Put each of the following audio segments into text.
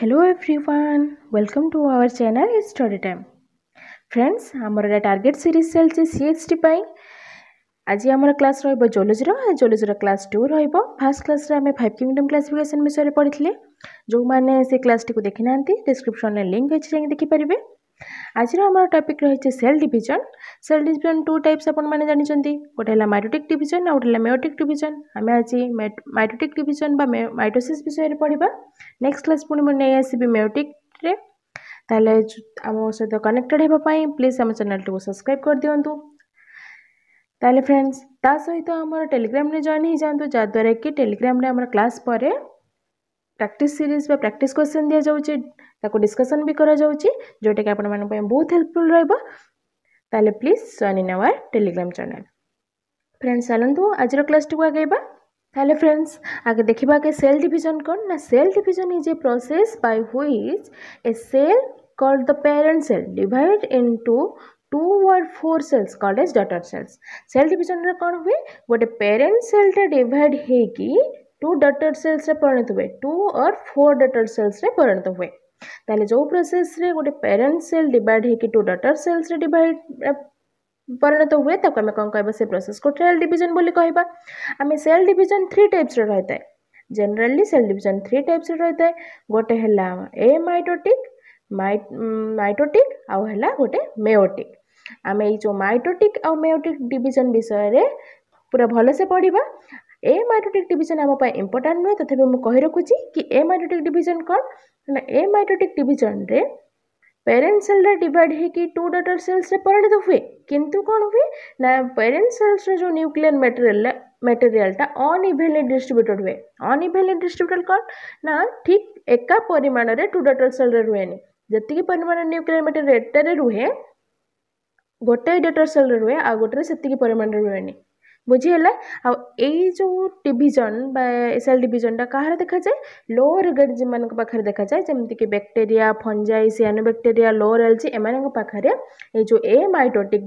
Hello everyone welcome to our channel study time friends ଆମର ଏଇଟା target series ଚାଲିଛି C H T ପାଇଁ ଆଜି ଆମର କ୍ଲାସ୍ ରହିବ ଜୋଲୋଜିର ଜୋଲୋଜିର କ୍ଲାସ୍ ଟୁ ରହିବ ଫାର୍ଷ୍ଟ କ୍ଲାସ୍ରେ ଆମେ ଫାଇଭ୍ କିଙ୍ଗଡ଼ମ୍ କ୍ଲାସିଫିକେସନ୍ ବିଷୟରେ ପଢ଼ିଥିଲେ ଯେଉଁମାନେ ସେ କ୍ଲାସ୍ଟିକୁ ଦେଖିନାହାନ୍ତି ଡିସ୍କ୍ରିପ୍ସନ୍ରେ ଲିଙ୍କ୍ ଅଛି ଯାଇକି ଦେଖିପାରିବେ ଆଜିର ଆମର ଟପିକ୍ ରହିଛି cell division cell division two types ଆପଣମାନେ ଜାଣିଛନ୍ତି ଗୋଟେ ହେଲା ମାଇଟୋଟିକ୍ ଡିଭିଜନ୍ ଆଉ ଗୋଟେ ହେଲା ମେଓଟିକ୍ ଡିଭିଜନ୍ ଆମେ ଆଜି ମାଇଟୋଟିକ୍ ଡିଭିଜନ୍ ବା ମାଇଟୋସିସ୍ ବିଷୟରେ ପଢ଼ିବା ନେକ୍ସଟ କ୍ଲାସ୍ ପୁଣି ମୁଁ ନେଇ ଆସିବି ମେଓଟିକ୍ରେ ତାହେଲେ ଆମ ସହିତ କନେକ୍ଟେଡ଼୍ ହେବା ପାଇଁ ପ୍ଲିଜ୍ ଆମ ଚ୍ୟାନେଲ୍ଟିକୁ ସବସ୍କ୍ରାଇବ୍ କରିଦିଅନ୍ତୁ ତାହେଲେ ଫ୍ରେଣ୍ଡସ୍ ତା ସହିତ ଆମର ଟେଲିଗ୍ରାମରେ ଜଏନ୍ ହେଇଯାଆନ୍ତୁ ଯାହାଦ୍ୱାରା କି ଟେଲିଗ୍ରାମରେ ଆମର କ୍ଲାସ୍ ପରେ प्राक्ट सीरीज व प्राक्ट क्वेश्चन दि जाऊँगी डिस्कसन भी करोटा कि आपण बहुत हेल्पफुल रहा please join in our Telegram channel friends चलतु आज क्लास टी आगे तेल फ्रेंड्स आगे देखा आगे सेल डिजन कौन ना cell division is a process by which a cell called the parent cell divide in two or four cells called as daughter cells cell division रे कौन हुए गोटे पेरेन्ट सेलटा डिड हो ટુ ડટર સેલ્સରେ ପରିଣତ ହୁଏ ଟୁ ଅର୍ ଫୋର୍ ଡଟର୍ ସେଲ୍ସରେ ପରିଣତ ହୁଏ ତାହେଲେ ଯେଉଁ ପ୍ରୋସେସ୍ରେ ଗୋଟେ ପ୍ୟାରେଣ୍ଟ ସେଲ୍ ଡିଭାଇଡ଼ ହେଇକି ଟୁ ଡଟର୍ ସେଲ୍ସରେ ଡିଭାଇଡ଼ ପରିଣତ ହୁଏ ତାକୁ ଆମେ କ'ଣ କହିବା ସେ ପ୍ରୋସେସ୍କୁ ସେଲ୍ ଡିଭିଜନ୍ ବୋଲି କହିବା ଆମେ ସେଲ୍ ଡିଭିଜନ୍ ଥ୍ରୀ ଟାଇପ୍ସର ରହିଥାଏ ଜେନେରାଲି ସେଲ୍ ଡିଭିଜନ୍ ଥ୍ରୀ ଟାଇପ୍ସର ରହିଥାଏ ଗୋଟେ ହେଲା ଏ ମାଇଟୋଟିକ୍ ମାଇଟୋଟିକ୍ ଆଉ ହେଲା ଗୋଟେ ମେଓଟିକ୍ ଆମେ ଏଇ ଯେଉଁ ମାଇଟୋଟିକ୍ ଆଉ ମେଓଟିକ୍ ଡିଭିଜନ୍ ବିଷୟରେ ପୁରା ଭଲସେ ପଢ଼ିବା ଏ ମାଇଟୋଟିକ୍ ଡିଭିଜନ୍ ଆମ ପାଇଁ ଇମ୍ପୋର୍ଟାଣ୍ଟ ନୁହେଁ ତଥାପି ମୁଁ କହି ରଖୁଛି କି ଏ ମାଇଟୋଟିକ୍ ଡିଭିଜନ୍ କ'ଣ ନା ଏ ମାଇଟୋଟିକ୍ ଡିଭିଜନ୍ରେ ପ୍ୟାରେଣ୍ଟ ସେଲ୍ଟା ଡିଭାଇଡ଼ ହେଇକି ଟୁ ଡଟର ସେଲ୍ସରେ ପରିଣତ ହୁଏ କିନ୍ତୁ କ'ଣ ହୁଏ ନା ପ୍ୟାରେଣ୍ଟ ସେଲ୍ସର ଯେଉଁ ନ୍ୟୁକ୍ଲିୟର ମେଟେରିଆଲ ମେଟେରିଆଲଟା ଅନଇଭେନଲି ଡିଷ୍ଟ୍ରିବ୍ୟୁଟେଡ୍ ହୁଏ ଅନଇଭେନଲି ଡିଷ୍ଟ୍ରିବ୍ୟୁଟେଡ୍ କ'ଣ ନା ଠିକ୍ ଏକା ପରିମାଣରେ ଟୁ ଡଟର ସେଲ୍ରେ ରୁହେନି ଯେତିକି ପରିମାଣ ନ୍ୟୁକ୍ଲିୟର ମେଟେରିଆଲ ଏଟାରେ ରୁହେ ଗୋଟାଏ ଡଟର ସେଲ୍ରେ ରୁହେ ଆଉ ଗୋଟେରେ ସେତିକି ପରିମାଣରେ ରୁହେନି ବୁଝିହେଲା ଆଉ ଏଇ ଯେଉଁ ଡିଭିଜନ୍ ବା ସେଲ୍ ଡିଭିଜନ୍ଟା କାହାର ଦେଖାଯାଏ ଲୋଅର୍ ଅର୍ଗାନିଜମ୍ମାନଙ୍କ ପାଖରେ ଦେଖାଯାଏ ଯେମିତିକି bacteria fungi cyanobacteria lower algae ଏମାନଙ୍କ ପାଖରେ ଏଇ ଯେଉଁ ଏ ମାଇଟୋଟିକ୍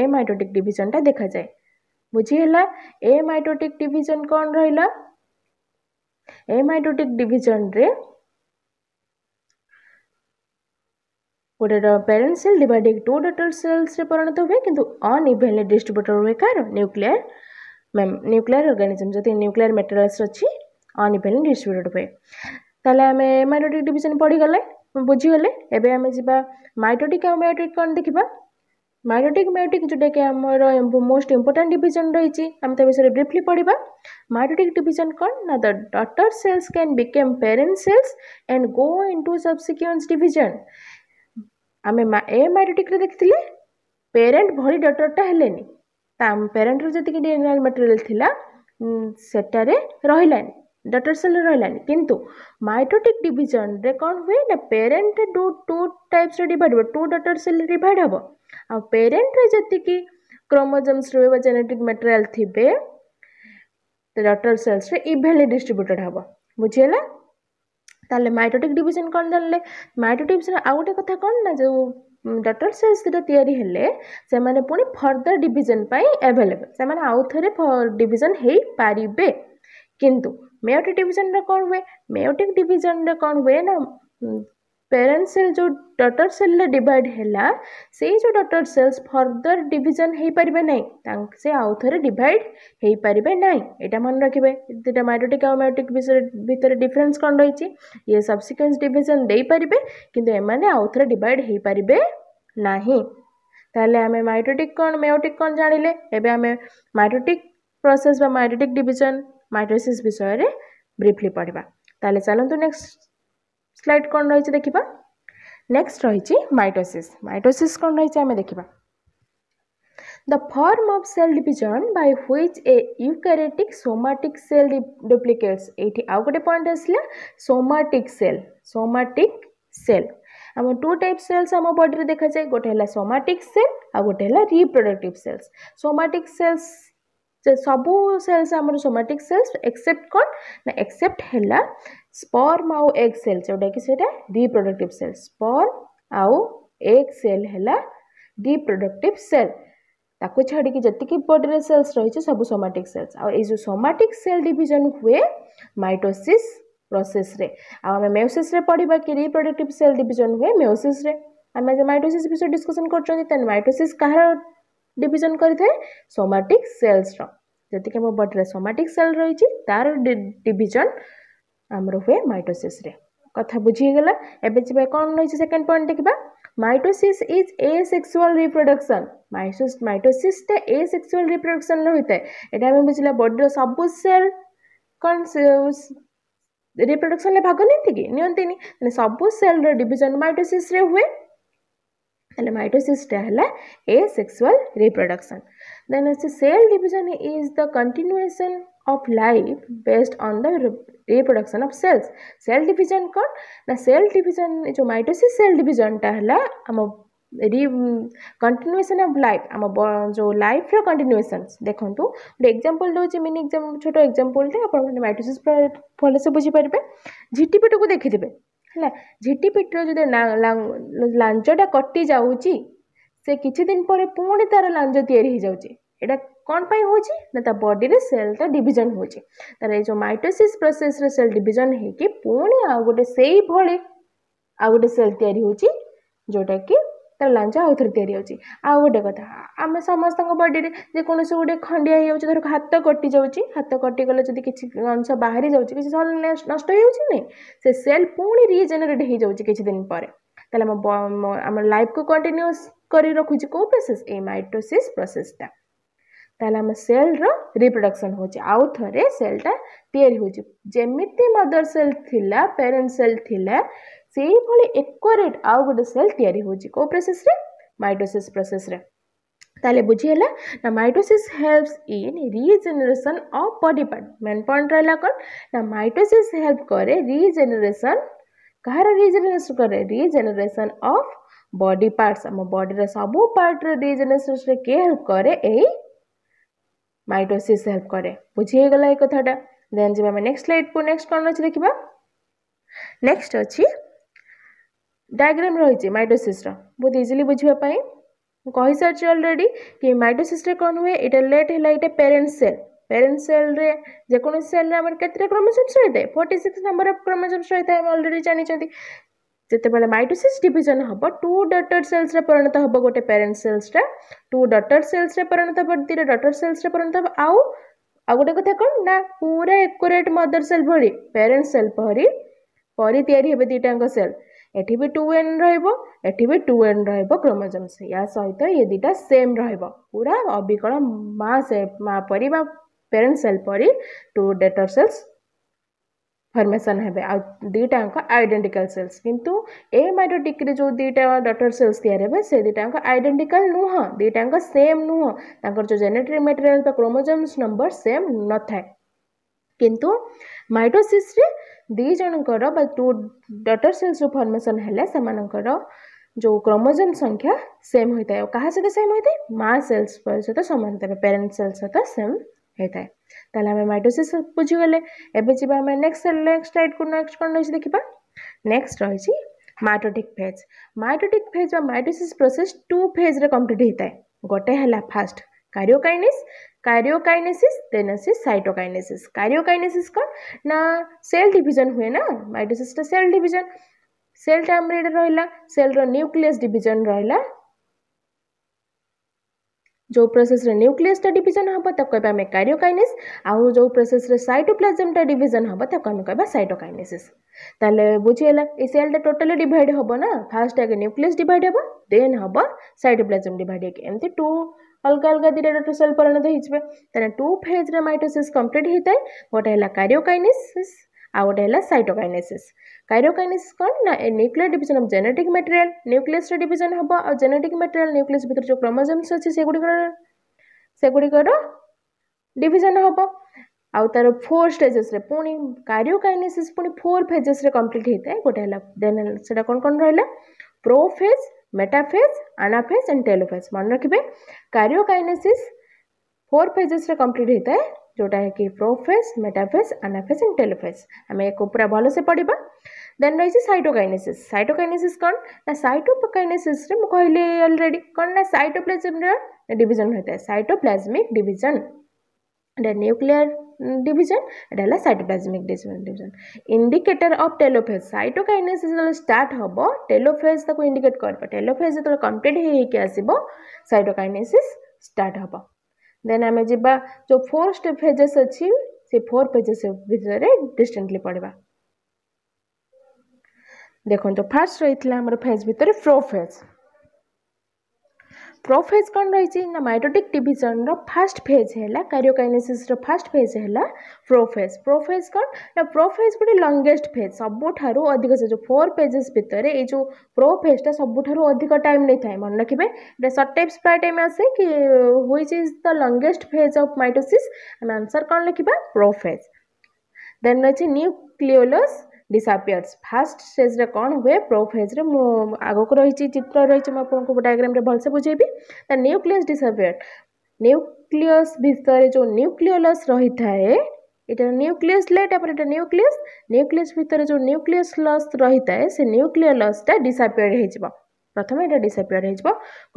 ଏ ମାଇଟୋଟିକ୍ ଡିଭିଜନ୍ଟା ଦେଖାଯାଏ ବୁଝିହେଲା ଏ ମାଇଟୋଟିକ୍ ଡିଭିଜନ୍ କ'ଣ ରହିଲା ଏ ମାଇଟୋଟିକ୍ ଡିଭିଜନ୍ରେ ଗୋଟେ parent cell dividing two daughter ସେଲ୍ସରେ ପରିଣତ ହୁଏ କିନ୍ତୁ ଅନଇଭେନଲି ଡିଷ୍ଟ୍ରିବ୍ୟୁଟର ହୁଏ କାହାର ନ୍ୟୁକ୍ଲିୟର ନ୍ୟୁକ୍ଲିୟର ଅର୍ଗାନିଜମ୍ ଯଦି ନ୍ୟୁକ୍ଲିୟର ମେଟେରିଆଲ୍ସ ଅଛି ଅନଇଭେନଲି ଡିଷ୍ଟ୍ରିବ୍ୟୁଟର ହୁଏ ତାହେଲେ ଆମେ ମାଇଟୋଟିକ୍ ଡିଭିଜନ୍ ପଢ଼ିଗଲେ ବୁଝିଗଲେ ଏବେ ଆମେ ଯିବା ମାଇଟୋଟିକ୍ ଆଉ ମାଇଟୋଟିକ୍ କ'ଣ ଦେଖିବା ମାଇଟୋଟିକ୍ ମାଇଟୋଟିକ୍ ଯେଉଁଟାକି ଆମର ମୋଷ୍ଟ ଇମ୍ପୋର୍ଟାଣ୍ଟ ଡିଭିଜନ୍ ରହିଛି ଆମେ ତା ବିଷୟରେ ବ୍ରିଫଲି ପଢ଼ିବା ମାଇଟୋଟିକ୍ ଡିଭିଜନ୍ କ'ଣ ନା the daughter cells can become parent cells and go into subsequent division ଆମେ ଏ ମାଇଟୋଟିକ୍ରେ ଦେଖିଥିଲେ ପ୍ୟାରେଣ୍ଟ ଭଳି ଡଟରଟା ହେଲେନି ତା ପ୍ୟାରେଣ୍ଟର ଯେତିକି ଡି ଏନ୍ ମେଟେରିଆଲ୍ ଥିଲା ସେଠାରେ ରହିଲାନି ଡଟର ସେଲ୍ରେ ରହିଲାନି କିନ୍ତୁ ମାଇଟୋଟିକ୍ ଡିଭିଜନରେ କ'ଣ ହୁଏ ନା ପ୍ୟାରେଣ୍ଟ ଟୁ ଟୁ ଟାଇପ୍ସରେ ଡିଭାଇଡ଼ ହେବ ଟୁ ଡଟର ସେଲ୍ ଡିଭାଇଡ଼ ହେବ ଆଉ ପ୍ୟାରେଣ୍ଟରେ ଯେତିକି କ୍ରୋମୋଜୋମ୍ସ ରହିବ ବା ଜେନେଟିକ୍ ମେଟେରିଆଲ୍ ଥିବେ ଡଟର ସେଲ୍ସରେ ଇଭେନ୍ଲି ଡିଷ୍ଟ୍ରିବ୍ୟୁଟେଡ୍ ହେବ ବୁଝିହେଲା ତାହେଲେ ମାଇଟୋଟିକ୍ ଡିଭିଜନ୍ କ'ଣ ଜାଣିଲେ ମାଇଟୋଟିକ୍ ଡିଭିଜନ୍ ଆଉ ଗୋଟେ କଥା କ'ଣ ନା ଯେଉଁ ଡଟର ସେଲ୍ସ ଦୁଇଟା ତିଆରି ହେଲେ ସେମାନେ ପୁଣି ଫର୍ଦର ଡିଭିଜନ୍ ପାଇଁ ଆଭେଲେବଲ୍ ସେମାନେ ଆଉ ଥରେ ଡିଭିଜନ୍ ହେଇପାରିବେ କିନ୍ତୁ ମେଓଟିକ୍ ଡିଭିଜନ୍ରେ କ'ଣ ହୁଏ ମେଓଟିକ୍ ଡିଭିଜନ୍ରେ କ'ଣ ହୁଏ ନା ପ୍ୟାରେଣ୍ଟ ସେଲ୍ ଯେଉଁ ଡଟର୍ ସେଲ୍ରେ ଡିଭାଇଡ଼୍ ହେଲା ସେଇ ଯେଉଁ ଡଟର୍ ସେଲ୍ସ ଫର୍ଦର୍ ଡିଭିଜନ୍ ହେଇପାରିବେ ନାହିଁ ତାଙ୍କ ସେ ଆଉ ଥରେ ଡିଭାଇଡ଼୍ ହେଇପାରିବେ ନାହିଁ ଏଇଟା ମନେ ରଖିବେ ଦୁଇଟା ମାଇଟୋଟିକ୍ ଆଉ ମାଇଟୋଟିକ୍ ବିଷୟରେ ଭିତରେ ଡିଫରେନ୍ସ କ'ଣ ରହିଛି ଇଏ ସବସିକ୍ୱେନ୍ସ ଡିଭିଜନ୍ ଦେଇପାରିବେ କିନ୍ତୁ ଏମାନେ ଆଉ ଥରେ ଡିଭାଇଡ଼୍ ହେଇପାରିବେ ନାହିଁ ତାହେଲେ ଆମେ ମାଇଟୋଟିକ୍ କ'ଣ ମେଓଟିକ୍ କ'ଣ ଜାଣିଲେ ଏବେ ଆମେ ମାଇଟୋଟିକ୍ ପ୍ରୋସେସ୍ ବା ମାଇଟୋଟିକ୍ ଡିଭିଜନ୍ ମାଇଟୋସିସ୍ ବିଷୟରେ ବ୍ରିଫଲି ପଢ଼ିବା ତାହେଲେ ଚାଲନ୍ତୁ ନେକ୍ସଟ ସ୍ଲାଇଡ୍ କ'ଣ ରହିଛି ଦେଖିବା ନେକ୍ସଟ ରହିଛି ମାଇଟୋସିସ୍ ମାଇଟୋସିସ୍ କ'ଣ ରହିଛି ଆମେ ଦେଖିବା The form of cell division by which a eukaryotic somatic cell duplicates এইটি আউ গোটে পয়েন্ট আসলে somatic cell somatic cell আমার টু টাইপ সেলস আমার বডিরে দেখা যায় গোটে হল somatic cell আর গোটে হল reproductive cells somatic cells ସେ ସବୁ ସେଲ୍ସ ଆମର ସୋମାଟିକ୍ ସେଲ୍ସ ଏକ୍ସେପ୍ଟ କ'ଣ ନା ଏକ୍ସେପ୍ଟ ହେଲା ସ୍ପର୍ମ ଆଉ ଏଗ୍ ସେଲ୍ ଯେଉଁଟାକି ସେଇଟା ରିପ୍ରଡ଼କ୍ଟିଭ୍ ସେଲ୍ ସ୍ପର୍ମ ଆଉ ଏଗ୍ ସେଲ୍ ହେଲା ରିପ୍ରଡ଼କ୍ଟିଭ୍ ସେଲ୍ ତାକୁ ଛାଡ଼ିକି ଯେତିକି ବଡ଼ିରେ ସେଲ୍ସ ରହିଛି ସବୁ ସୋମାଟିକ୍ ସେଲ୍ସ ଆଉ ଏଇ ଯେଉଁ ସୋମାଟିକ୍ ସେଲ୍ ଡିଭିଜନ୍ ହୁଏ ମାଇଟୋସିସ୍ ପ୍ରୋସେସ୍ରେ ଆଉ ଆମେ ମେଓସିସ୍ରେ ପଢ଼ିବା କି ରିପ୍ରଡ଼କ୍ଟିଭ୍ ସେଲ୍ ଡିଭିଜନ୍ ହୁଏ ମେଓସିସ୍ରେ ଆମେ ଯେ ମାଇଟୋସିସ୍ ବିଷୟରେ ଡିସ୍କସନ୍ କରୁଛନ୍ତି ତେଣୁ ମାଇଟୋସିସ୍ କାହାର ডিভিজন করে সোমাটিক সেলসর যেতিকি আমার বডিরে সোমাটিক সেল রয়েছে তার ডিভিজন আমার হুয়ে মাইটোসিসরে কথা বুঝিগলা এবে যা কম রয়েছে সেকেন্ড পয়েন্ট দেখবা mitosis is asexual reproduction mitosis মাইটোসিসটা এ সেক্সুয়াল রিপ্রোডকশন হয়ে এটা আমি বুঝলে বডির সবু সেল কন ରିପ୍ରଡକ୍ସନରେ ଭାଗ ନିଅନ୍ତି କି ନିଅନ୍ତିନି ମାନେ ସବୁ ସେଲ୍ର ଡିଭିଜନ୍ ମାଇଟୋସିସ୍ରେ ହୁଏ and mitosis is asexual reproduction then as cell division is the continuation of life based on the reproduction of cells cell division kon na cell division jo mitosis cell division ta hela am continuation of life आम जो लाइफ्र कंटिन्यूएसन देखूँ गोटे example दूसरी मिनि exam छोट एक्जामपलटे आप माइटोसीस भलसे बुझीपारे झीटीपेट को देखिथे ହେଲା ଝିଟି ପିଟିର ଯଦି ଲାଞ୍ଜଟା କଟି ଯାଉଛି ସେ କିଛି ଦିନ ପରେ ପୁଣି ତା'ର ଲାଞ୍ଜ ତିଆରି ହେଇଯାଉଛି ଏଇଟା କ'ଣ ପାଇଁ ହେଉଛି ନା ତା ବଡ଼ିରେ ସେଲ୍ଟା ଡିଭିଜନ୍ ହେଉଛି ତା'ର ଏଇ ଯେଉଁ ମାଇଟୋସିସ୍ ପ୍ରୋସେସ୍ରେ ସେଲ୍ ଡିଭିଜନ୍ ହେଇକି ପୁଣି ଆଉ ଗୋଟେ ସେଇଭଳି ଆଉ ଗୋଟେ ସେଲ୍ ତିଆରି ହେଉଛି ଯେଉଁଟାକି ତାର ଲାଞ୍ଜ ଆଉଥରେ ତିଆରି ହେଉଛି ଆଉ ଗୋଟେ କଥା ଆମେ ସମସ୍ତଙ୍କ ବଡ଼ିରେ ଯେକୌଣସି ଗୋଟେ ଖଣ୍ଡିଆ ହେଇଯାଉଛି ଧର ହାତ କଟି ଯାଉଛି ହାତ କଟିଗଲେ ଯଦି କିଛି ଅଂଶ ବାହାରି ଯାଉଛି କିଛି ନଷ୍ଟ ହେଇଯାଉଛି ନାହିଁ ସେ ସେଲ୍ ପୁଣି ରିଜେନେରେଟ୍ ହେଇଯାଉଛି କିଛି ଦିନ ପରେ ତାହେଲେ ଆମ ଆମ ଲାଇଫ୍କୁ କଣ୍ଟିନ୍ୟୁସ୍ କରି ରଖୁଛି କେଉଁ ପ୍ରୋସେସ୍ ଏଇ ମାଇଟୋସିସ୍ ପ୍ରୋସେସ୍ଟା ତାହେଲେ ଆମ ସେଲ୍ର ରିପ୍ରଡ଼କ୍ସନ୍ ହେଉଛି ଆଉ ଥରେ ସେଲ୍ଟା ତିଆରି ହେଉଛି ଯେମିତି ମଦର୍ ସେଲ୍ ଥିଲା ପ୍ୟାରେଣ୍ଟ ସେଲ୍ ଥିଲା से एक्वारेट आउ गोटे सेल तैयारी हो प्रोसेस रे माइटोसिस प्रोसेस रे ताले ना mitosis helps in regeneration of body part main point रहा कौन ना माइटोसिस हेल्प कै रिजेनरेशन कह रिजेनरेशन करे रिजेनरेशन अफ बडी पार्टस आम बडी सब पार्ट रिजेनरेशन किए हेल्प कै यही माइटोसिस हेल्प कै बुझीगला एक कथा देन जी नेक्स्ट स्लाइड को नेक्स्ट कौन अच्छे देखा नेक्स्ट अच्छी ଡାଇଗ୍ରାମ୍ ରହିଛି ମାଇଟୋସିସ୍ର ବହୁତ ଇଜିଲି ବୁଝିବା ପାଇଁ ମୁଁ କହିସାରିଛି ଅଲରେଡ଼ି କି ମାଇଟୋସିସ୍ଟା କ'ଣ ହୁଏ ଏଇଟା ଲେଟ୍ ହେଲା ଏଇଟା ପ୍ୟାରେଣ୍ଟ ସେଲ୍ ପ୍ୟାରେଣ୍ଟ ସେଲ୍ରେ ଯେକୌଣସି ସେଲ୍ରେ ଆମର କେତେଟା କ୍ରୋମୋଜୋମ୍ସ ରହିଥାଏ forty six number of chromosomes ରହିଥାଏ ଆମେ ଅଲରେଡ଼ି ଜାଣିଛନ୍ତି ଯେତେବେଳେ ମାଇଟୋସିସ୍ ଡିଭିଜନ୍ ହେବ ଟୁ ଡଟର ସେଲ୍ସରେ ପରିଣତ ହେବ ଗୋଟେ ପ୍ୟାରେଣ୍ଟ ସେଲ୍ସଟା ଟୁ ଡଟର ସେଲ୍ସରେ ପରିଣତ ହେବ ଦୁଇଟା ଡଟର ସେଲ୍ସରେ ପରିଣତ ହେବ ଆଉ ଆଉ ଗୋଟେ କଥା କ'ଣ ନା ପୁରା ଏକୁରେଟ୍ ମଦର ସେଲ୍ ଭଳି ପ୍ୟାରେଣ୍ଟ ସେଲ୍ ପରି ପରି ତିଆରି ହେବେ ଦୁଇଟାଙ୍କ ସେଲ୍ ଏଠି ବି ଟୁ ଏନ୍ ରହିବ ଏଠି ବି ଟୁ ଏନ୍ ରହିବ କ୍ରୋମୋଜୋମ୍ସ ୟା ସହିତ ଇଏ ଦୁଇଟା ସେମ୍ ରହିବ ପୁରା ଅବିକଳ ମା ସେ ମା ପରି ବା ପ୍ୟାରେଣ୍ଟ ସେଲ୍ ପରି ଟୁ ଡେଟର୍ ସେଲ୍ସ ଫର୍ମେସନ୍ ହେବେ ଆଉ ଦୁଇଟାଙ୍କ ଆଇଡେଣ୍ଟିକାଲ୍ ସେଲ୍ସ କିନ୍ତୁ ଏ ମାଇଟୋଟିକ୍ରେ ଯେଉଁ ଦୁଇଟା ଡଟର୍ ସେଲ୍ସ ତିଆରି ହେବେ ସେ ଦୁଇଟାଙ୍କ ଆଇଡେଣ୍ଟିକାଲ୍ ନୁହଁ ଦୁଇଟାଙ୍କ ସେମ୍ ନୁହଁ ତାଙ୍କର ଯେଉଁ ଜେନେଟ୍ରିକ୍ ମେଟେରିଆଲ୍ ବା କ୍ରୋମୋଜୋମ୍ସ ନମ୍ବର ସେମ୍ ନଥାଏ କିନ୍ତୁ ମାଇଟୋସିସ୍ରେ दिजर टू डटर सेल्स रू फर्मेसन से जो क्रोमोजोम संख्या सेम होता है क्या सहित सेम होता है माँ सेल्स सहित सामान पेरेन्ट सेल्स सहित सेम होता है तेल आम माइटोसी बुझीगले एम नेक्ट नेक्स्ट टाइट को नेक्स्ट कौन रही देखा नेक्स्ट रही माइटोटिक फेज माइटोटिक फेज व माइटोसी प्रोसेस टू फेज्रे कम्प्लीट होता है गोटे है फास्ट कायरियोकाइनेस कायरियोकाइनेसिस देन से साइटोकाइनेसिस कायरियोकाइनेसिस कौन ना सेल डिविजन हुए ना mitosis cell division cell time रहा सेल न्यूक्लियस डिविजन रहा जो प्रोसेस रे न्यूक्लियस टा हम तक कहबा में आउ जो प्रोसेस रे साइटोप्लाज्म टा हम तक हम कहबा साइटोकाइनेसिस ताले बुझियला ए सेल टा टोटली ना फास्ट आगे न्यूक्लियस डिवाइड हबो देन हबो साइटोप्लाज्म डिवाइड एमते टू ଅଲଗା ଅଲଗା ଦୁଇଟା ଡଟର ସେଲ୍ ପରିଣତ ହୋଇଯିବେ ତାହେଲେ ଟୁ ଫେଜ୍ରେ ମାଇଟୋସିସ୍ କମ୍ପ୍ଲିଟ୍ ହୋଇଥାଏ ଗୋଟେ ହେଲା କାରିଓକାଇନେସିସ୍ ଆଉ ଗୋଟେ ହେଲା ସାଇଟୋକାଇନେସିସ୍ କାଇରୋକାଇନେସିସ୍ କ'ଣ ନା ଏ nuclear division of genetic material ନ୍ୟୁକ୍ଲିୟସର ଡିଭିଜନ୍ ହେବ ଆଉ ଜେନେଟିକ୍ ମେଟେରିଆଲ୍ ନ୍ୟୁକ୍ଲିୟସ୍ ଭିତରେ ଯେଉଁ କ୍ରୋମୋଜୋମ୍ସ ଅଛି ସେଗୁଡ଼ିକର ସେଗୁଡ଼ିକର ଡିଭିଜନ୍ ହେବ ଆଉ ତା'ର ଫୋର୍ ଷ୍ଟେଜେସ୍ରେ ପୁଣି କାରିଓକାଇନେସିସ୍ ପୁଣି ଫୋର୍ ଫେଜେସ୍ରେ କମ୍ପ୍ଲିଟ୍ ହୋଇଥାଏ ଗୋଟେ ହେଲା ଦେନ୍ ସେଟା କ'ଣ କ'ଣ ରହିଲା prophase metaphase anaphase and telophase मन रखिए कारियोकाइनेसिस फोर फेजेस कम्प्लीट होता है जोटा है कि prophase metaphase anaphase and telophase आम एक पूरा भलसे पढ़ा देन रही सैटोकाइनेसीस सैटोकाइनेसीस कौन ना सैटोकाइनेसीस मुझे कहली अलरेडी कौन ना सैटोप्लाज्म डिजन होता है सैटोप्लाजमिक डिविजन न्यूक्लियर डिजन एटाला cytoplasmic division indicator of telophase cytokinesis जो स्टार्ट हम टेलोफेज को इंडिकेट कर टेलोफेज जो कम्प्लीट हो सैटोकैनेसीस स्टार्ट हम देन आम जा जो फोर फेजेस अच्छी से फोर फेजेस विषय डिस्टेन्टली पढ़ा देखो फास्ट रही फेज भितर प्रो फेज ପ୍ରଫେଜ୍ କ'ଣ ରହିଛି ନା ମାଇଟୋଟିକ୍ ଡିଭିଜନ୍ର ଫାର୍ଷ୍ଟ ଫେଜ୍ ହେଲା କାରିଓକାଇନେସିସ୍ର ଫାର୍ଷ୍ଟ ଫେଜ୍ ହେଲା ପ୍ରୋଫେଜ୍ ପ୍ରୋଫେଜ୍ କ'ଣ ନା ପ୍ରୋଫେଜ୍ ଗୋଟେ ଲଙ୍ଗେଷ୍ଟ ଫେଜ୍ ସବୁଠାରୁ ଅଧିକ ସେ ଯେଉଁ ଫୋର୍ ପେଜେସ୍ ଭିତରେ ଏଇ ଯେଉଁ ପ୍ରୋଫେଜ୍ଟା ସବୁଠାରୁ ଅଧିକ ଟାଇମ୍ ନେଇଥାଏ ମନେ ରଖିବେ ଏଇଟା ସର୍ଟ ଟାଇପ୍ସ ପ୍ରାୟ ଟାଇମ୍ ଆସେ କି which is the longest phase of mitosis ଆମେ ଆନ୍ସର୍ କ'ଣ ଲେଖିବା ପ୍ରୋଫେଜ୍ ଦେନ୍ ରହିଛି ନ୍ୟୁକ୍ଲିଓଲସ୍ ডিসଆপিୟର୍ସ ଫାର୍ଷ୍ଟ ଷ୍ଟେଜ୍ରେ କ'ଣ ହୁଏ ପ୍ରୋଫେଜ୍ରେ ମୁଁ ଆଗକୁ ରହିଛି ଚିତ୍ର ରହିଛି ମୁଁ ଆପଣଙ୍କୁ ଡାଇଗ୍ରାମ୍ରେ ଭଲସେ ବୁଝେଇବି ତା ନ୍ୟୁକ୍ଲିୟସ୍ ଡିସଆପିୟର୍ ନ୍ୟୁକ୍ଲିୟସ୍ ଭିତରେ ଯେଉଁ ନ୍ୟୁକ୍ଲିଓଲସ୍ ରହିଥାଏ এটা নিউক্লিয়াস লেট তারপরে এটা নিউক্লিয়াস নিউক্লিয়াস ভিতরে যে নিউক্লিয়াস লস রহিথায়ে সে নিউক্লিয়ার লসটা ডিসআপিয়ার হয়ে যাব प्रथम এটা ডিসঅ্যাপিয়ার হয়েଯିব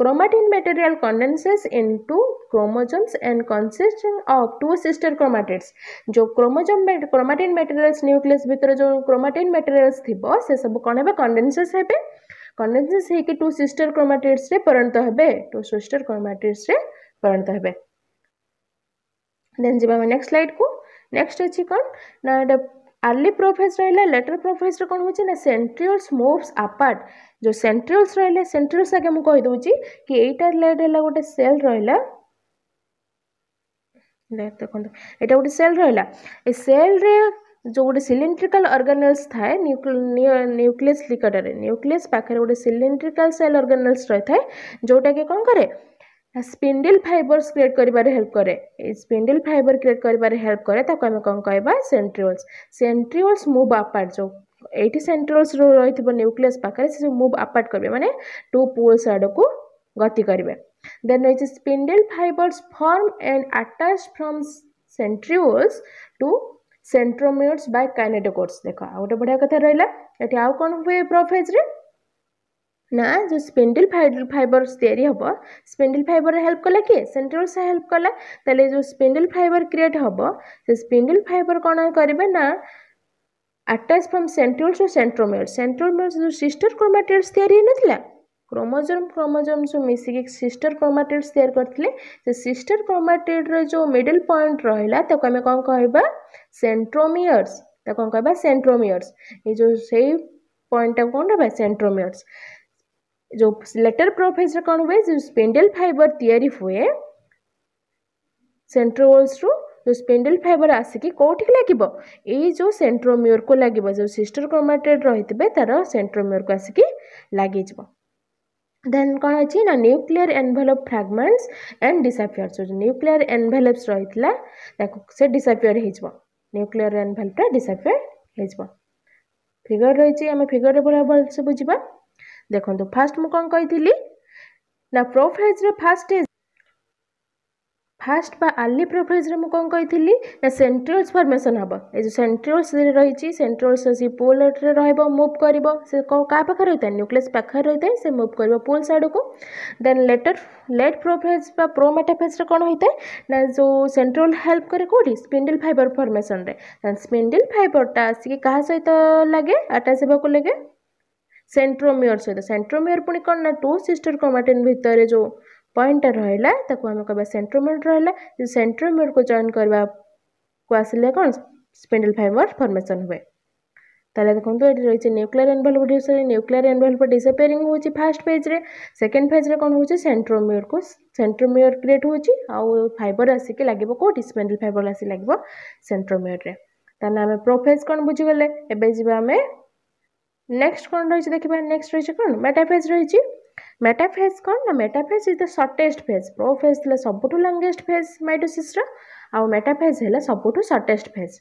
chromatin material condenses into chromosomes and consisting of two sister chromatids যে ক্রোমোজোম ক্রোমাটিন ম্যাটেরিয়ালস নিউক্লিয়াস ভিতরে যে ক্রোমাটিন ম্যাটেরিয়ালস থিব সে সব কোন হবে কন্ডেনসেস হবে কন্ডেনসেস হয়েকি টু সিস্টার ক্রোমাটিডস রে পরিণত হবে টু সিস্টার ক্রোমাটিডস রে পরিণত হবে দেন যা নেক্সট স্লাইড কু নেক্সট अच्छी कौन ना ଆର୍ଲି ପ୍ରୋଫେଜ୍ ରହିଲା ଲେଟର୍ ପ୍ରୋଫେଜ୍ରେ କ'ଣ ହେଉଛି ନା ସେଣ୍ଟ୍ରିଓଲ୍ସ ମୁଭ୍ସ ଆପାର୍ଟ ଯେଉଁ ସେଣ୍ଟ୍ରିଓଲ୍ସ ରହିଲେ ସେଣ୍ଟ୍ରିଓଲ୍ସ ଆଜ୍ଞା ମୁଁ କହିଦେଉଛି କି ଏଇଟା ଲେଟ୍ ହେଲା ଗୋଟେ ସେଲ୍ ରହିଲା ଦେଖନ୍ତୁ ଏଇଟା ଗୋଟେ ସେଲ୍ ରହିଲା ଏ ସେଲ୍ରେ ଯେଉଁ ଗୋଟେ ସିଲିଣ୍ଡ୍ରିକାଲ୍ ଅର୍ଗାନେଲ୍ସ ଥାଏ ନ୍ୟୁକ୍ଲିୟସ୍ ନିକଟରେ ନ୍ୟୁକ୍ଲିୟସ୍ ପାଖରେ ଗୋଟେ ସିଲିଣ୍ଡ୍ରିକାଲ୍ ସେଲ୍ ଅର୍ଗାନେଲ୍ସ ରହିଥାଏ ଯେଉଁଟାକି କ'ଣ କରେ ସ୍ପିଣ୍ଡିଲ୍ ଫାଇବର୍ସ କ୍ରିଏଟ୍ କରିବାରେ ହେଲ୍ପ କରେ ସ୍ପିଣ୍ଡିଲ୍ ଫାଇବର୍ କ୍ରିଏଟ୍ କରିବାରେ ହେଲ୍ପ କରେ ତାକୁ ଆମେ କ'ଣ କହିବା ସେଣ୍ଟ୍ରିଓଲ୍ସ ସେଣ୍ଟ୍ରିଓଲ୍ସ ମୁଭ୍ ଆପାର୍ଟ ଯେଉଁ ଏଇଠି ସେଣ୍ଟ୍ରିଓଲ୍ସ ରହିଥିବ ନ୍ୟୁକ୍ଲିୟସ୍ ପାଖରେ ସେ ସବୁ ମୁଭ୍ ଆପାର୍ଟ କରିବେ ମାନେ ଟୁ ପୁଲ୍ସ ଆଡ଼କୁ ଗତି କରିବେ ଦେନ୍ ରହିଛି spindle fibres form and attach from centrioles to centromeres by kinetochores ଦେଖ ଆଉ ଗୋଟେ ବଢ଼ିଆ କଥା ରହିଲା ଏଠି ଆଉ କ'ଣ ହୁଏ ପ୍ରୋଫେଜ୍ରେ ନା ଯେଉଁ ସ୍ପେଣ୍ଡିଲ୍ ଫାଇବର୍ସ ତିଆରି ହେବ ସ୍ପେଣ୍ଡିଲ୍ ଫାଇବର୍ରେ ହେଲ୍ପ କଲା କିଏ ସେଣ୍ଟ୍ରୋଲ୍ସ ହେଲ୍ପ କଲା ତାହେଲେ ଯେଉଁ ସ୍ପେଣ୍ଡିଲ୍ ଫାଇବର୍ କ୍ରିଏଟ୍ ହେବ ସେ ସ୍ପେଣ୍ଡିଲ୍ ଫାଇବର୍ କ'ଣ କରିବେ ନା attach from centrioles to centromeres centromeres ଯେଉଁ ସିଷ୍ଟର୍ କ୍ରୋମାଟିଏଟ୍ସ ତିଆରି ହେଇନଥିଲା କ୍ରୋମୋଜୋମ୍ କ୍ରୋମୋଜୋମ୍ ସବୁ ମିଶିକି ସିଷ୍ଟର୍ କ୍ରୋମାଟିଏଟ୍ସ ତିଆରି କରିଥିଲେ ସେ ସିଷ୍ଟର୍ କ୍ରୋମାଟିଏଟ୍ର ଯେଉଁ ମିଡିଲ୍ ପଏଣ୍ଟ ରହିଲା ତାକୁ ଆମେ କ'ଣ କହିବା ସେଣ୍ଟ୍ରୋମିୟର୍ସ ତାକୁ କ'ଣ କହିବା ସେଣ୍ଟ୍ରୋମିୟର୍ସ ଏ ଯେଉଁ ସେଇ ପଏଣ୍ଟଟାକୁ କ'ଣ କହିବା ସେଣ୍ଟ୍ରୋମିୟର୍ସ जो लेटर प्रोफेसर କ'ଣ ହୁଏ ଯେଉଁ ସ୍ପେଣ୍ଡେଲ ଫାଇବର ତିଆରି ହୁଏ ସେଣ୍ଟ୍ରୋଲ୍ସରୁ ଯେଉଁ ସ୍ପେଣ୍ଡେଲ ଫାଇବର ଆସିକି କେଉଁଠିକି ଲାଗିବ ଏଇ ଯେଉଁ ସେଣ୍ଟ୍ରୋମିଓରକୁ ଲାଗିବ ଯେଉଁ ସିଷ୍ଟର କ୍ରୋମାଟେଡ଼ ରହିଥିବେ ତାର ସେଣ୍ଟ୍ରୋମିଓରକୁ ଆସିକି ଲାଗିଯିବ ଦେନ୍ କ'ଣ ଅଛି ନା ନ୍ୟୁକ୍ଲିୟର ଏନଭେଲପ୍ ଫ୍ରାଗମେଣ୍ଟସ୍ ଆଣ୍ଡ ଡିସାପିୟର ଯେଉଁ ନ୍ୟୁକ୍ଲିୟର ଏନଭେଲପ୍ସ ରହିଥିଲା ତାକୁ ସେ ଡିସାପିୟର ହେଇଯିବ ନ୍ୟୁକ୍ଲିୟର ଏନଭେଲପ୍ଟା ଡିସାପିୟର ହେଇଯିବ ଫିଗର ରହିଛି ଆମେ ଫିଗରରେ ପୁରା ଭଲସେ ବୁଝିବା ଦେଖନ୍ତୁ ଫାର୍ଷ୍ଟ ମୁଁ କ'ଣ କହିଥିଲି ନା ପ୍ରୋଫେଜ୍ରେ ଫାର୍ଷ୍ଟ ଷ୍ଟେଜ୍ ଫାର୍ଷ୍ଟ ବା ଆର୍ଲି ପ୍ରୋଫେଜ୍ରେ ମୁଁ କ'ଣ କହିଥିଲି ନା ସେଣ୍ଟ୍ରିଓଲ୍ସ ଫର୍ମେସନ୍ ହେବ ଏ ଯେଉଁ ସେଣ୍ଟ୍ରିଓଲ୍ସ ରହିଛି ସେଣ୍ଟ୍ରିଓଲ୍ସ ସେ ପୋଲରେ ରହିବ ମୁଭ୍ କରିବ ସେ କାହା ପାଖରେ ରହିଥାଏ ନ୍ୟୁକ୍ଲିୟସ୍ ପାଖରେ ରହିଥାଏ ସେ ମୁଭ୍ କରିବ ପୋଲ୍ ଆଡ଼କୁ ଦେନ୍ ଲେଟର୍ ଲେଟ୍ ପ୍ରୋଫେଜ୍ ବା ପ୍ରୋ ମେଟାଫେଜ୍ରେ କ'ଣ ହୋଇଥାଏ ନା ଯେଉଁ ସେଣ୍ଟ୍ରିଓଲ୍ ହେଲ୍ପ କରେ କେଉଁଠି ସ୍ପିଣ୍ଡିଲ୍ ଫାଇବର୍ ଫର୍ମେସନ୍ରେ ସ୍ପିଣ୍ଡିଲ୍ ଫାଇବର୍ଟା ଆସିକି କାହା ସହିତ ଲାଗେ ଆଟାଚ୍ ହେବାକୁ ଲାଗେ ସେଣ୍ଟ୍ରୋମିୟର ସହିତ ସେଣ୍ଟ୍ରୋମିୟର ପୁଣି କ'ଣ ନା ଟୁ ସିଷ୍ଟର କ୍ରୋମାଟିନ୍ ଭିତରେ ଯେଉଁ ପଏଣ୍ଟଟା ରହିଲା ତାକୁ ଆମେ କହିବା ସେଣ୍ଟ୍ରୋମିୟର ରହିଲା ସେଣ୍ଟ୍ରୋମିୟରକୁ ଜଏନ୍ କରିବାକୁ ଆସିଲେ କ'ଣ ସ୍ପିଣ୍ଡଲ ଫାଇବର ଫର୍ମେସନ୍ ହୁଏ তাহলে দেখুন এটি রয়েছে নিউক্লিয়ার এনভেলপ ডিসরে নিউক্লিয়ার এনভেলপ ডিসঅপিয়ারিং হচ্ছে ফার্স্ট ফেজ্রে সেকেন্ড ফেজ্রে কোণ হচ্ছে সেন্ট্রোমিওর কু সেন্ট্রোমিওর ক্রিয়েট হচ্ছে আইবর আসিকি লাগবে কোটি স্পেন্ডেল ফাইবর আসি লাগবে সেন্ট্রোমিওরে তাহলে আমি প্রোফেজ কোণ বুঝিগলে এবে যা আমি নেক্সট କ'ଣ ରହିଛି ଦେଖିବା ନେକ୍ସଟ ରହିଛି କ'ଣ ମେଟାଫେଜ୍ ରହିଛି ମେଟାଫେଜ୍ କ'ଣ ନା ମେଟାଫେଜ୍ ଇଜ୍ ଦ ସର୍ଟେଷ୍ଟ ଫେଜ୍ ପ୍ରୋଫେଜ୍ ଥିଲା ସବୁଠୁ ଲଙ୍ଗେଷ୍ଟ ଫେଜ୍ ମାଇଟୋସିସ୍ର ଆଉ ମେଟାଫେଜ୍ ହେଲା ସବୁଠୁ shortest phase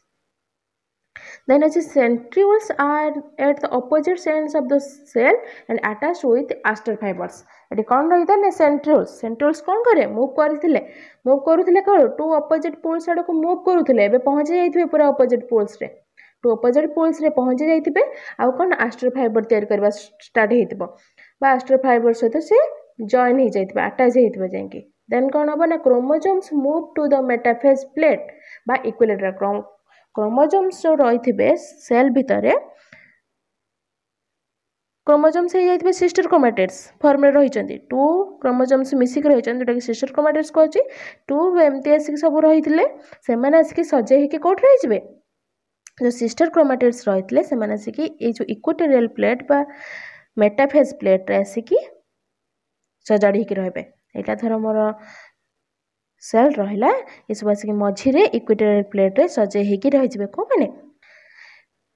Then as the centrioles are at the opposite ends of the cell and attached with aster fibers. এটি কোন রহিতা না সেন্ট্রিওলস সেন্ট্রিওলস কোন করে মুভ করিলে মুভ করুলে কোন টু অপোজিট পোলস আড়কু মুভ করুলে এবে পৌঁছে যাইবে পুরা অপোজিট পোলস রে ଟୁ ଅପୋଜିଟ୍ ପୋଲ୍ସରେ ପହଞ୍ଚି ଯାଇଥିବେ ଆଉ କ'ଣ ଆଷ୍ଟ୍ରୋ ଫାଇବର୍ ତିଆରି କରିବା ଷ୍ଟାର୍ଟ ହେଇଥିବ ବା ଆଷ୍ଟ୍ରୋ ଫାଇବର୍ ସହିତ ସେ ଜଏନ୍ ହେଇଯାଇଥିବ ଆଟାଚ୍ ହେଇଥିବ ଯାଇକି ଦେନ୍ କ'ଣ ହେବ ନା chromosomes move to the metaphase plate ବା ଇକ୍ୱିଲେଟ୍ରା କ୍ରୋମୋଜୋମ୍ସ ଯେଉଁ ରହିଥିବେ ସେଲ୍ ଭିତରେ କ୍ରୋମୋଜୋମ୍ସ ହେଇଯାଇଥିବେ ସିଷ୍ଟର କ୍ରୋମାଟେଟ୍ସ ଫର୍ମରେ ରହିଛନ୍ତି ଟୁ କ୍ରୋମୋଜୋମ୍ସ ମିଶିକି ରହିଛନ୍ତି ଯେଉଁଟାକି ସିଷ୍ଟର କ୍ରୋମାଟେଟ୍ସ କହୁଛି ଟୁ ଏମିତି ଆସିକି ସବୁ ରହିଥିଲେ ସେମାନେ ଆସିକି ସଜେଇ ହେଇକି କେଉଁଠି ରହିଯିବେ ଯେଉଁ ସିଷ୍ଟର୍ କ୍ରୋମାଟିଡ଼୍ସ ରହିଥିଲେ ସେମାନେ ଆସିକି ଏଇ ଯେଉଁ ଇକ୍ୱେଟୋରିଆଲ୍ ପ୍ଲେଟ୍ ବା ମେଟାଫେଜ୍ ପ୍ଲେଟ୍ରେ ଆସିକି ସଜାଡ଼ି ହେଇକି ରହିବେ ଏଇଟା ଧର ମୋର ସେଲ୍ ରହିଲା ଏସବୁ ଆସିକି ମଝିରେ ଇକ୍ୱେଟୋରିଆଲ୍ ପ୍ଲେଟ୍ରେ ସଜେଇ ହେଇକି ରହିଯିବେ କେଉଁମାନେ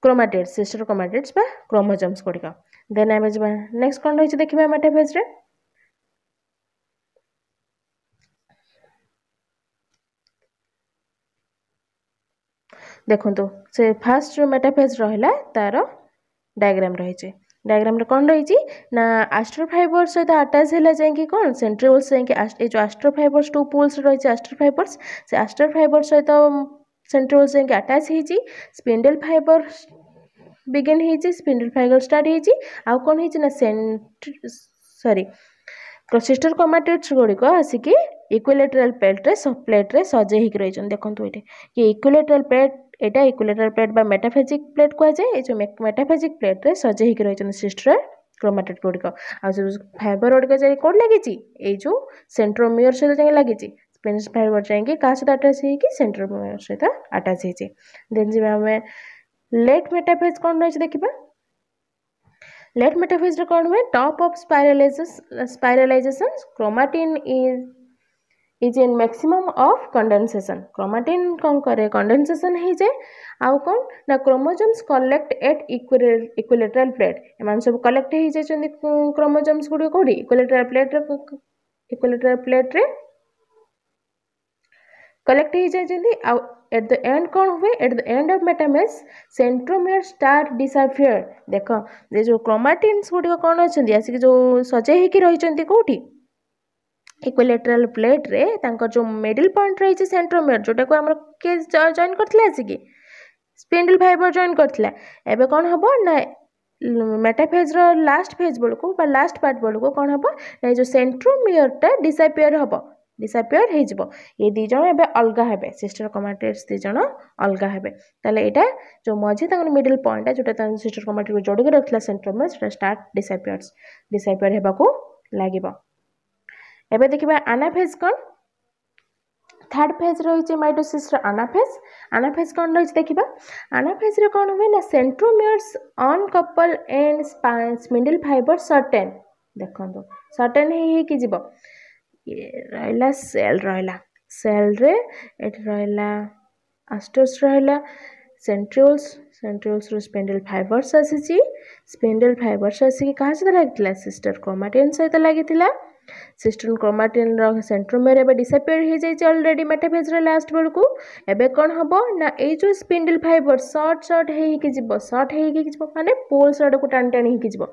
କ୍ରୋମାଟିଡ଼୍ସ ସିଷ୍ଟର୍ କ୍ରୋମାଟିଡ଼୍ସ ବା କ୍ରୋମୋଜମ୍ସ ଗୁଡ଼ିକ ଦେନ୍ ଆମେ ଯିବା ନେକ୍ସଟ କ'ଣ ରହିଛି ଦେଖିବା ମେଟାଫେଜ୍ରେ ଦେଖନ୍ତୁ ସେ ଫାଷ୍ଟ ଯେଉଁ ମେଟାଫେଜ୍ ରହିଲା ତା'ର ଡାୟଗ୍ରାମ୍ ରହିଛି ଡାୟଗ୍ରାମରେ କ'ଣ ରହିଛି ନା ଆଷ୍ଟ୍ରୋ ଫାଇବର୍ସ ସହିତ ଆଟାଚ୍ ହେଲା ଯାଇକି କ'ଣ ସେଣ୍ଟ୍ରିଓଲ୍ସ ଯାଇକି ଏଇ ଯେଉଁ ଆଷ୍ଟ୍ରୋ ଫାଇବର୍ସ ଟୁ ପୁଲ୍ସ ରହିଛି ଆଷ୍ଟ୍ରୋ ଫାଇବର୍ସ ସେ ଆଷ୍ଟ୍ରୋ ଫାଇବର୍ସ ସହିତ ସେଣ୍ଟ୍ରିଓଲ୍ସ ଯାଇକି ଆଟାଚ୍ ହେଇଛି ସ୍ପିଣ୍ଡେଲ୍ ଫାଇବର ବିଗିନ୍ ହେଇଛି ସ୍ପିଣ୍ଡେଲ୍ ଫାଇବର ଷ୍ଟାର୍ଟ ହେଇଛି ଆଉ କ'ଣ ହେଇଛି ନା ସେଣ୍ଟ୍ରି ସରି ପ୍ରସିଷ୍ଟର କୋମାଟୋଇଟ୍ସ ଗୁଡ଼ିକ ଆସିକି ଇକ୍ୱିଲେଟ୍ରାଲ୍ ପ୍ଲେଟ୍ରେ ପ୍ଲେଟ୍ରେ ସଜେଇ ହେଇକି ରହିଛନ୍ତି ଦେଖନ୍ତୁ ଏଇଠି କି ଇକ୍ୱିଲେଟ୍ରାଲ୍ ପ୍ଲେଟ୍ ଏଇଟା ଇକ୍ୱିଲେଟ୍ରାଲ୍ ପ୍ଲେଟ୍ ବା ମେଟାଫେଜିକ୍ ପ୍ଲେଟ୍ କୁହାଯାଏ ଏ ଯେଉଁ ମେଟାଫେଜିକ୍ ପ୍ଲେଟ୍ରେ ସଜେଇ ହେଇକି ରହିଛନ୍ତି ସିଷ୍ଟର କ୍ରୋମାଟେଡ୍ ଗୁଡ଼ିକ ଆଉ ଯେଉଁ ଫାଇବର୍ ଗୁଡ଼ିକ ଯାଇ କେଉଁଠି ଲାଗିଛି ଏଇ ଯେଉଁ ସେଣ୍ଟ୍ରୋମିୟର ସହିତ ଯାଇ ଲାଗିଛି ସ୍ପେନିସ୍ ଫାଇବର୍ ଯାଇକି କାହା ସହିତ ଆଟାଚ୍ ହେଇକି ସେଣ୍ଟ୍ରୋମିୟର ସହିତ ଆଟାଚ୍ ହେଇଛି ଦେନ୍ ଯିବା ଆମେ ଲେଟ୍ ମେଟାଫେଜ୍ କ'ଣ ରହିଛି ଦେଖିବା Late metaphase record requirement top of spiralization. Chromatin is is in maximum of condensation. Chromatin କ'ଣ କରେ condensation ହେଇଯାଏ ଆଉ କ'ଣ ନା chromosomes collect at equilateral equilateral plate ଏମାନେ ସବୁ collect ହେଇଯାଇଛନ୍ତି chromosomes ଗୁଡ଼ିକ କେଉଁଠି equilateral plate equilateral plate ରେ collect ହେଇଯାଇଛନ୍ତି ଆଉ एट द एंड कौन हुए at the end of metaphase centromere start disappear देख ये जो क्रोमाटिन्स गुड़िक कौन अच्छा आसिक जो सजे होकर रही कौटी इक्वलेटराल प्लेट्रे जो मिडिल पॉइंट रही सेंट्रोमियर जोटा को आम किए जॉइन स्पेडल फाइबर जॉइन कर एवं मेटाफेज्र लास्ट फेज बेलू लास्ट पार्ट बेलू कौन हम ना जो सेंट्रोमियरटा डिसापियर हम ডিসাপিয়ার হয়েযিব ইয়ে দুই জন এবার অলগা হবে সিস্টার কমাটেডস দুই জন অলগা হবে তাহলে এটা যে মঝি তাঁর মিডল পয়েন্টটা যেটা তাঁর সিস্টার কমাটেড যোড়িকি রাখা সেন্ট্রোমিয়ার সেটা স্টার্ট ডিসাপিয়ার্স ডিসাপিয়ার হওয়া লাগিব এবার দেখবা আনাফেজ কণ থার্ড ফেজ রয়েছে মাইটোসিসর আনাফেজ আনাফেজ কণ রয়েছে দেখা আনাফেজরে কণ হুয়ে না centromeres uncouple and spindle fibre shorten দেখুন সর্টেন হয়ে হয়ে যাব ରହିଲା ସେଲ୍ ରହିଲା ସେଲ୍ରେ ଏଠି ରହିଲା ଆଷ୍ଟର୍ସ ରହିଲା ସେଣ୍ଟ୍ରିଓଲ୍ସ ସେଣ୍ଟ୍ରିଓଲ୍ସରୁ ସ୍ପେଣ୍ଡେଲ୍ ଫାଇବର୍ସ ଆସିଛି ସ୍ପେଣ୍ଡେଲ୍ ଫାଇବର୍ସ ଆସିକି କାହା ସହିତ ଲାଗିଥିଲା ସିଷ୍ଟର୍ କ୍ରୋମାଟିନ୍ ସହିତ ଲାଗିଥିଲା ସିଷ୍ଟର୍ କ୍ରୋମାଟିନ୍ର ସେଣ୍ଟ୍ରୋମେୟର୍ ଏବେ ଡିସାପିୟର୍ ହେଇଯାଇଛି ଅଲରେଡ଼ି ମେଟାଫେଜ୍ର ଲାଷ୍ଟ ବେଳକୁ ଏବେ କ'ଣ ହେବ ନା ଏଇ ଯେଉଁ ସ୍ପିଣ୍ଡେଲ୍ ଫାଇବର୍ ସର୍ଟ ସର୍ଟ ହେଇକି ଯିବ ସର୍ଟ ହେଇକି ଯିବ ମାନେ ପୋଲ୍ସ ଆଡ଼କୁ ଟାଣି ଟାଣି ହେଇକି ଯିବ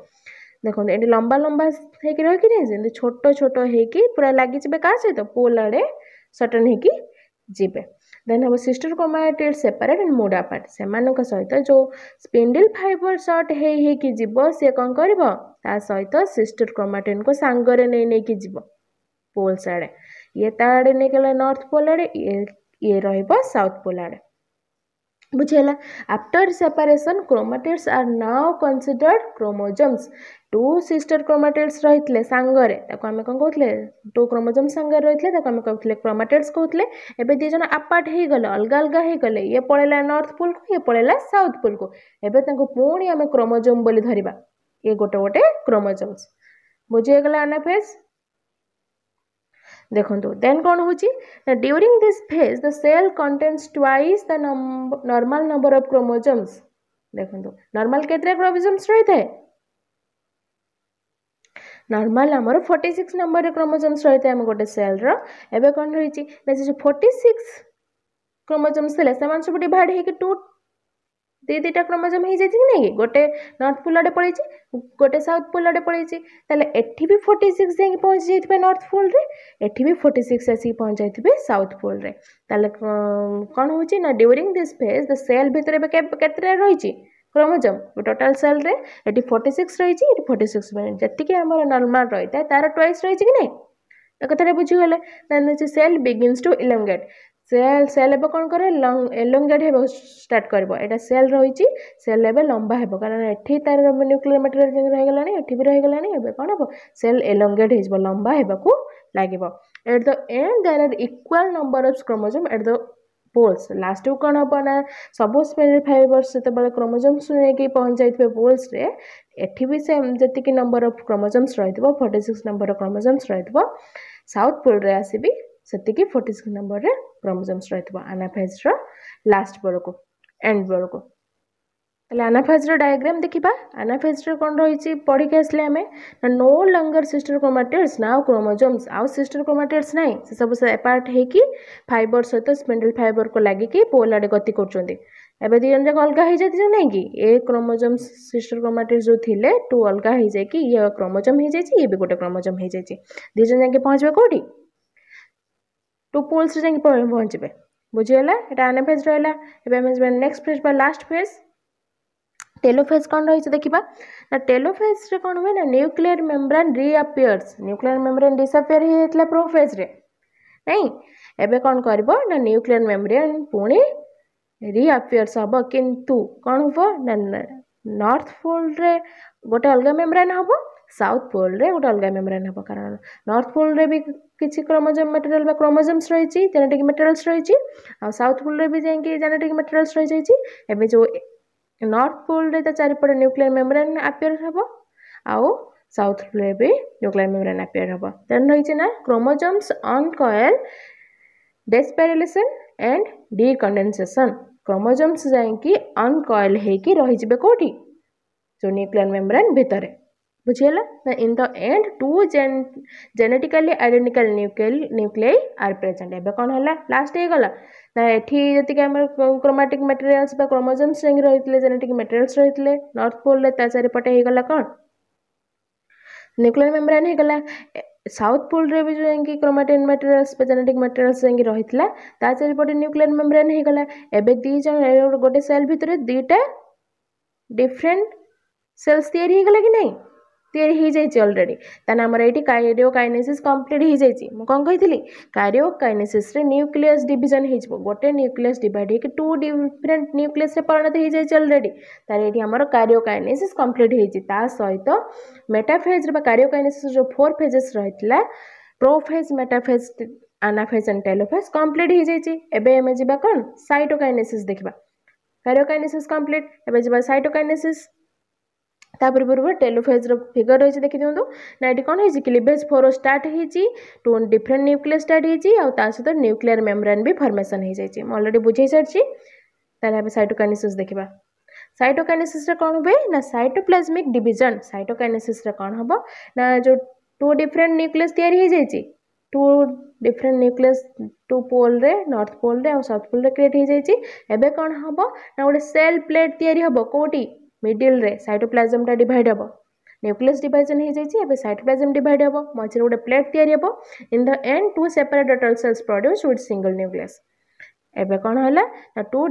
ଦେଖନ୍ତୁ ଏଠି ଲମ୍ବା ଲମ୍ବା ହେଇକି ରହିକି ନାହିଁ ସେମିତି ଛୋଟ ଛୋଟ ହେଇକି ପୁରା ଲାଗିଯିବେ କାହା ସହିତ ପୋଲ୍ ଆଡ଼େ ସଟନ୍ ହେଇକି ଯିବେ ଦେନ୍ ହେବ sister chromatid separate and move apart ସେମାନଙ୍କ ସହିତ ଯେଉଁ ସ୍ପିଣ୍ଡିଲ୍ ଫାଇବର ସର୍ଟ ହେଇ ହେଇକି ଯିବ ସିଏ କ'ଣ କରିବ ତା ସହିତ ସିଷ୍ଟର କ୍ରୋମାଟିନ୍କୁ ସାଙ୍ଗରେ ନେଇ ନେଇକି ଯିବ ପୋଲ୍ସ ଆଡ଼େ ଇଏ ତା ଆଡ଼େ ନେଇକି ନର୍ଥ ପୋଲ୍ ଆଡ଼େ ଇଏ ଇଏ ରହିବ ସାଉଥ୍ ପୋଲ୍ ଆଡ଼େ ବୁଝିହେଲା after separation chromatids are now considered chromosomes two sister chromatids ରହିଥିଲେ ସାଙ୍ଗରେ ତାକୁ ଆମେ କ'ଣ କହୁଥିଲେ ଟୁ କ୍ରୋମୋଜୋମ୍ ସାଙ୍ଗରେ ରହିଥିଲେ ତାକୁ ଆମେ କହୁଥିଲେ କ୍ରୋମାଟିଡ଼୍ସ କହୁଥିଲେ ଏବେ ଦୁଇ ଜଣ ଆପାର୍ଟ ହେଇଗଲେ ଅଲଗା ଅଲଗା ହେଇଗଲେ ଇଏ ପଳେଇଲା ନର୍ଥ ପୁଲ୍କୁ ଇଏ ପଳେଇଲା ସାଉଥ୍ ପୁଲ୍କୁ ଏବେ ତାଙ୍କୁ ପୁଣି ଆମେ କ୍ରୋମୋଜୋମ୍ ବୋଲି ଧରିବା ଇଏ ଗୋଟେ ଗୋଟେ କ୍ରୋମୋଜୋମ୍ସ ବୁଝି ହେଇଗଲା ଆନାଫେଜ୍ ଦେଖନ୍ତୁ ଦେନ୍ କ'ଣ ହେଉଛି ନା during this phase the cell contains twice the normal number of chromosomes ଦେଖନ୍ତୁ ନର୍ମାଲ୍ କେତେଟା କ୍ରୋମୋଜୋମ୍ସ ରହିଥାଏ ନର୍ମାଲ୍ ଆମର ଫର୍ଟି ସିକ୍ସ ନମ୍ବରରେ କ୍ରୋମୋଜୋମ୍ସ ରହିଥାଏ ଆମ ଗୋଟେ ସେଲ୍ର ଏବେ କ'ଣ ରହିଛି ନା ସେ ଯେଉଁ ଫର୍ଟି ସିକ୍ସ କ୍ରୋମୋଜୋମ୍ସ ଥିଲା ସେମାନେ ସବୁ ଡିଭାଇଡ଼ ହେଇକି ଟୁ ଦୁଇ ଦୁଇଟା କ୍ରୋମୋଜୋମ୍ ହେଇଯାଇଛି କି ନାହିଁ ଗୋଟେ ନର୍ଥ ଆଡ଼େ ପଳେଇଛି ଗୋଟେ ସାଉଥ୍ ଆଡ଼େ ପଳେଇଛି ତାହେଲେ ଏଠି ବି ଫୋର୍ଟି ସିକ୍ସ ଯାଇକି ପହଞ୍ଚି ଯାଇଥିବେ ନର୍ଥ ପୋଲରେ ଏଠି ବି ଫୋର୍ଟି ସିକ୍ସ ଆସିକି ପହଞ୍ଚି ସାଉଥ୍ ପୋଲରେ ତାହେଲେ କ'ଣ ହେଉଛି ନା during this phase the cell ଭିତରେ ଏବେ କେତେଟା ରହିଛି କ୍ରୋମୋଜମ୍ ଟୋଟାଲ୍ ସେଲ୍ରେ ଏଠି ଫୋର୍ଟି ସିକ୍ସ ରହିଛି ଏଠି ଫୋର୍ଟି ସିକ୍ସ ଯେତିକି ଆମର ନର୍ମାଲ୍ ରହିଥାଏ ତା'ର ଟ୍ୱାଇସ୍ ରହିଛି କି ନାହିଁ ଏ କଥାଟା ବୁଝିଗଲେ ଦେନ୍ ହେଉଛି cell begins to elongate cell cell ଏବେ କ'ଣ କରେ ଏଲୋଙ୍ଗେଟ୍ ହେବାକୁ ଷ୍ଟାର୍ଟ କରିବ ଏଇଟା ସେଲ୍ ରହିଛି ସେଲ୍ ଏବେ ଲମ୍ବା ହେବ କାରଣ ଏଠି ତା'ର ନ୍ୟୁକ୍ଲିୟର୍ ମେଟେରିଆଲ୍ ଯେମିତି ରହିଗଲାଣି ଏଠି ବି ରହିଗଲାଣି ଏବେ କ'ଣ ହେବ ସେଲ୍ ଏଲୋଙ୍ଗେଟ୍ ହେଇଯିବ ଲମ୍ବା ହେବାକୁ ଲାଗିବ at the end there are equal number of chromosome at the poles ଲାଷ୍ଟକୁ କ'ଣ ହେବ ନା ସବୁ ସ୍ପେଲ୍ ଫାଇବର୍ସ ଯେତେବେଳେ କ୍ରୋମୋଜୋମ୍ସ ନେଇକି ପହଞ୍ଚାଇଥିବେ ପୋଲ୍ସରେ ଏଠି ବି ସେ ଯେତିକି ନମ୍ବର ଅଫ୍ କ୍ରୋମୋଜୋମ୍ସ ରହିଥିବ ଫର୍ଟି ସିକ୍ସ ନମ୍ବର କ୍ରୋମୋଜୋମ୍ସ ରହିଥିବ ସାଉଥ୍ ପୋଲ୍ରେ ଆସିବି से फोर्टी सिक्स नंबर में क्रमजोम्स रही है आनाफेज रास्ट बड़क एंड बड़क आनाफेज रायग्राम देखा आनाफेज कौन रही पढ़ी आसले आम नो लंगर सिस्टर क्रोमाटेल्स ना क्रोमोजोम्स आउ सिस्टर क्रोमाटेल्स ना से सब एपार्ट हो फाइबर सहित स्पेडल फाइबर को लगिक पोल आड़े गति कर एब दिन जाक अलग हो जाती है कि ए क्रोमोजम सिस्टर क्रोमाटेल जो थे टू अलग हो जाए कि ये क्रोमोजम हो जाए ये भी गोटे क्रोमोजम हो जाए दिजन जाके पहुँचे कौटी ଟୁ ପୋଲ୍ସରେ ଯାଇକି ପହଞ୍ଚିବେ ବୁଝିଗଲା ଏଇଟା ଆନେ ଫେଜ୍ ରହିଲା ଏବେ ଆମେ ଯିବା ନେକ୍ସଟ ଫେଜ୍ ବା ଲାଷ୍ଟ ଫେଜ୍ ଟେଲୋଫେଜ୍ କ'ଣ ରହିଛି ଦେଖିବା ନା ଟେଲୋଫେଜ୍ରେ କ'ଣ ହୁଏ ନା ନ୍ୟୁକ୍ଲିୟର ମେମ୍ବ୍ରାନ୍ ରିଆପିୟର୍ସ ନ୍ୟୁକ୍ଲିୟର ମେମ୍ବ୍ରାନ୍ ଡିସଆପିୟର ହେଇଯାଇଥିଲା ପ୍ରୋଫେଜ୍ରେ ନାଇଁ ଏବେ କ'ଣ କରିବ ନା ନ୍ୟୁକ୍ଲିୟର ମେମ୍ବ୍ରେନ୍ ପୁଣି ରିଆପିୟର୍ସ ହେବ କିନ୍ତୁ କ'ଣ ହେବ ନା ନର୍ଥ ପୋଲ୍ରେ ଗୋଟେ ଅଲଗା ମେମ୍ବ୍ରେନ୍ ହେବ ସାଉଥ୍ ପୋଲ୍ରେ ଗୋଟେ ଅଲଗା ମେମ୍ବ୍ରେନ୍ ହେବ କାରଣ ନର୍ଥ ପୋଲ୍ରେ ବି କିଛି କ୍ରୋମୋଜୋମ୍ ମେଟେରିଆଲ୍ ବା କ୍ରୋମୋଜୋମ୍ସ ରହିଛି ଜେନେଟିକ୍ ମେଟେରିଆଲ୍ସ ରହିଛି ଆଉ ସାଉଥ୍ ପୋଲ୍ରେ ବି ଯାଇକି ଜେନେଟିକ୍ ମେଟେରିଆଲ୍ସ ରହିଯାଇଛି ଏବେ ଯେଉଁ ନର୍ଥ ପୋଲ୍ରେ ତା ଚାରିପଟେ ନ୍ୟୁକ୍ଲିୟର୍ ମେମ୍ବ୍ରେନ୍ ଆପିୟର୍ ହେବ ଆଉ ସାଉଥ୍ ପୋଲ୍ରେ ବି ନ୍ୟୁକ୍ଲିୟର୍ ମେମ୍ବ୍ରେନ୍ ଆପିୟର୍ ହେବ ଦେନ୍ ରହିଛି ନା chromosomes uncoil despiralisation and decondensation chromosomes ଯାଇକି ଅନ୍କଏଲ୍ ହେଇକି ରହିଯିବେ କେଉଁଠି ଯେଉଁ ନ୍ୟୁକ୍ଲିୟର୍ ମେମ୍ବ୍ରେନ୍ ଭିତରେ ముచేలా ఇన్ ద ఎండ్ టూ జెన్ genetically identical nuclei are present ଏବେ କ'ଣ ହେଲା ଲାଷ୍ଟ ହେଇଗଲା ନା ଏଠି ଯେତିକି ଆମର କ୍ରୋମାଟିକ୍ ମେଟେରିଆଲ୍ସ ବା କ୍ରୋମୋଜୋମ୍ ଶ୍ରେଣୀ ରହିଥିଲେ ଜେନେଟିକ୍ ମେଟେରିଆଲ୍ସ ରହିଥିଲେ ନର୍ଥ ପୋଲରେ ତା ଚାରିପଟେ ହେଇଗଲା କ'ଣ ନ୍ୟୁକ୍ଲିଆର ମେମ୍ବ୍ରେନ୍ ହେଇଗଲା ସାଉଥ୍ ପୋଲ୍ରେ ବି ଯାଇକି କ୍ରୋମାଟିନ୍ ମେଟେରିଆଲ୍ସ ବା ଜେନେଟିକ୍ ମେଟେରିଆଲ୍ସ ଯାଇକି ରହିଥିଲା ତା ଚାରିପଟେ ନ୍ୟୁକ୍ଲିଆର ମେମ୍ବ୍ରେନ୍ ହେଇଗଲା ଏବେ ଦୁଇ ଜଣ ଗୋଟେ ସେଲ୍ ଭିତରେ ଦୁଇଟା ଡିଫରେଣ୍ଟ ସେଲ୍ସ ତିଆରି ହେଇଗଲା କି ନାହିଁ ତିଆରି ହେଇଯାଇଛି ଅଲରେଡ଼ି ତାହେଲେ ଆମର ଏଇଠି କାରିଓ କାଇନେସିସ୍ କମ୍ପ୍ଲିଟ୍ ହେଇଯାଇଛି ମୁଁ କ'ଣ କହିଥିଲି କାରିଓ କାଇନେସିସ୍ରେ ନ୍ୟୁକ୍ଲିୟସ୍ ଡିଭିଜନ୍ ହେଇଯିବ ଗୋଟେ ନ୍ୟୁକ୍ଲିୟସ୍ ଡିଭାଇଡ଼ ହେଇକି ଟୁ ଡିଫରେଣ୍ଟ ନ୍ୟୁକ୍ଲିୟସ୍ରେ ପରିଣତ ହେଇଯାଇଛି ଅଲରେଡ଼ି ତାହେଲେ ଏଇଠି ଆମର କାରିଓ କାଇନେସିସ୍ କମ୍ପ୍ଲିଟ୍ ହେଇଛି ତା ସହିତ ମେଟାଫେଜ୍ରେ ବା କାରିଓ କାଇନେସିସ୍ର ଯେଉଁ ଫୋର୍ ଫେଜେସ୍ ରହିଥିଲା ପ୍ରୋଫେଜ୍ ମେଟାଫେଜ୍ ଆନାଫେଜ୍ ଆଣ୍ଡ ଟେଲୋଫେଜ୍ କମ୍ପ୍ଲିଟ୍ ହେଇଯାଇଛି ଏବେ ଆମେ ଯିବା କ'ଣ ସାଇଟୋକାଇନେସିସ୍ ଦେଖିବା କାରିଓକାଇନେସିସ୍ କମ୍ପ୍ଲିଟ୍ ଏବେ ଯିବା ସାଇଟୋକାଇନେସିସ୍ पूर्व टेलोफेज फिगर रही है देख दिंतु ना ये कौन होलिभेज फोर स्टार्ट टोन डिफरेन्ट न्यूक्लीय स्टार्ट और सहित न्यूक्लीयर मेम्रेन भी फर्मेसन हो जाए अलरेडी बुझे सारी तेज़े सैटोकानिस देखा सैटोकानिस कौन हुए ना सैटोप्लाजमिक डिजन सैटोकानिस कौन हम ना जो टू डिफरेन्ट न्यूक्लीय या two different nucleus two pole रे नॉर्थ पोल रे और साउथ पोल रे क्रिएट हो जाए कौन हम ना गोटे सेल प्लेट या कौटी ମିଡ଼ିଲ୍ରେ ସାଇଟୋପ୍ଲାଜମଟା ଡିଭାଇଡ଼୍ ହେବ ନ୍ୟୁକ୍ଲିୟସ୍ ଡିଭାଇଜନ୍ ହେଇଯାଇଛି ଏବେ ସାଇଟୋପ୍ଲାଜମ୍ ଡିଭାଇଡ଼୍ ହେବ ମଝିରେ ଗୋଟେ ପ୍ଲେଟ୍ ତିଆରି ହେବ in the end two separate ଅଟଲ୍ cells produce with single nucleus ଏବେ କ'ଣ ହେଲା ନା ଟୁ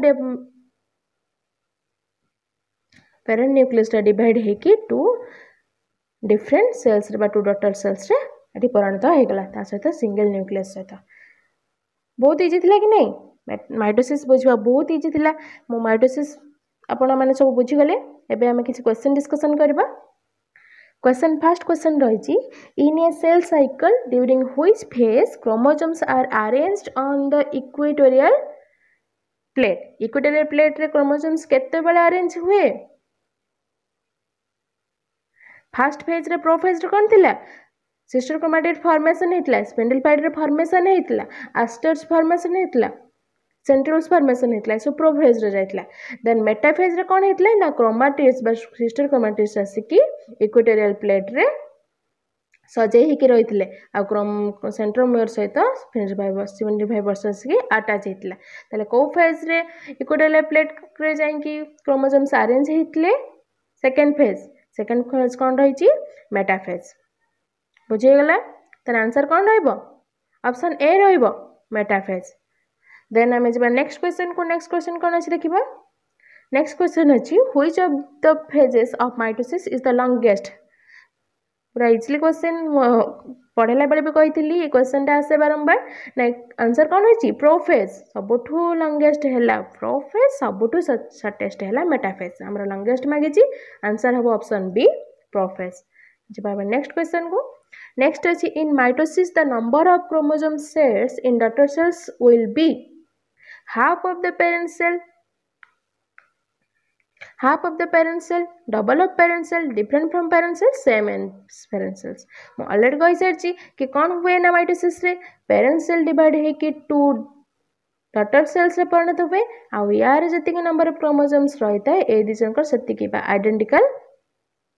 ପ୍ୟାରେଣ୍ଟ ନ୍ୟୁକ୍ଲିୟସ୍ଟା ଡିଭାଇଡ଼୍ ହେଇକି ଟୁ ଡିଫରେଣ୍ଟ ସେଲ୍ସରେ ବା ଟୁ ଡଟର୍ ସେଲ୍ସରେ ଏଠି ପରିଣତ ହୋଇଗଲା ତା ସହିତ ସିଙ୍ଗଲ୍ ନ୍ୟୁକ୍ଲିୟସ୍ ସହିତ ବହୁତ ଇଜି ଥିଲା କି ନାହିଁ ମାଇଟୋସିସ୍ ବୁଝିବା ବହୁତ ଇଜି ଥିଲା ମୁଁ ମାଇଟୋସିସ୍ ଆପଣମାନେ ସବୁ ବୁଝିଗଲେ एबे हमें किसी क्वेश्चन डिस्कशन करवा क्वेश्चन फर्स्ट क्वेश्चन रही in a cell cycle during which phase chromosomes are arranged on the equatorial plate equatorial plate रे क्रोमोजोम्स केतबाला अरेंज हुए फर्स्ट फेज रे प्रोफेज रे कोन थिला सिस्टर क्रोमेटिड फॉर्मेशन हेतला स्पिंडल पैड रे फॉर्मेशन हेतला एस्टर्स फॉर्मेशन हेतला सेंट्रल स्पर्मेसन सुप्रोफेज रहा देन मेटाफेज कौन होता है ना क्रोमाटिस् सिस्टर क्रोमाटिस् आसिक इक्विटोरियाल प्लेट्रे सजे रही थे आम सेट्रल मोर सहित फिनेट फाइव वर्ष आसिक आटाच होता है कौ फेज रे इक्विटोरियाल प्लेट जाइ क्रोमोजम्स आरेन्ज होते सेकेंड फेज सेकेंड फेज कौन रही मेटाफेज बुझेगला तर आंसर कौन रहा ऑप्शन ए रहा मेटाफेज देन आम जा नेक्ट क्वेश्चन को नेक्स्ट क्वेश्चन कौन अच्छे देखा नेक्स्ट क्वेश्चन अच्छे which of the phases of mitosis is the longest पूरा इजिली क्वेश्चन पढ़ेला बेले भी कही थी क्वेश्चन टाइम आसे बारंबार आंसर कौन अच्छी प्रोफेज सबुठ लंगेस्ट है प्रोफेज सबुठ सर्टेस्ट है मेटाफेज आम लंगेस्ट मागेजी आंसर हम ऑप्शन बी प्रोफेज जा नेक्स्ट क्वेश्चन को नेक्स्ट अच्छी in mitosis the number of chromosome cells in daughter cells will be half of the parent cell half of the parent cell double of parent cell different from parent cell same and parent cells mo already koi ki kon hue na mitosis re parent cell divide he ki two daughter cells ରେ ପରିଣତ ହୁଏ ଆଉ ୟାର ଯେତିକି number କ୍ରୋମୋଜୋମ୍ସ ରହିଥାଏ ଏ ଦୁଇ ଜଣଙ୍କର ସେତିକି ବା ଆଇଡେଣ୍ଟିକାଲ